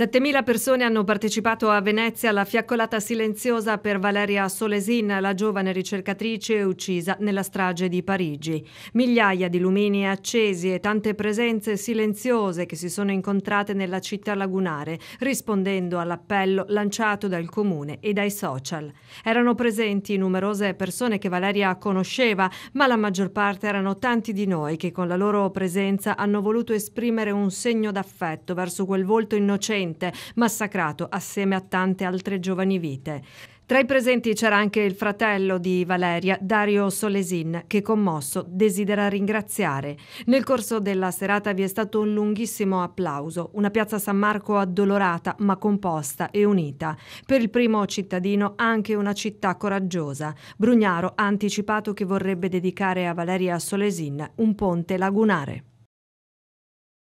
7.000 persone hanno partecipato a Venezia alla fiaccolata silenziosa per Valeria Solesin, la giovane ricercatrice uccisa nella strage di Parigi. Migliaia di lumini accesi e tante presenze silenziose che si sono incontrate nella città lagunare, rispondendo all'appello lanciato dal comune e dai social. Erano presenti numerose persone che Valeria conosceva, ma la maggior parte erano tanti di noi che con la loro presenza hanno voluto esprimere un segno d'affetto verso quel volto innocente innocente, massacrato assieme a tante altre giovani vite. Tra i presenti c'era anche il fratello di Valeria, Dario Solesin, che commosso desidera ringraziare. Nel corso della serata vi è stato un lunghissimo applauso, una piazza San Marco addolorata ma composta e unita. Per il primo cittadino anche una città coraggiosa. Brugnaro ha anticipato che vorrebbe dedicare a Valeria Solesin un ponte lagunare.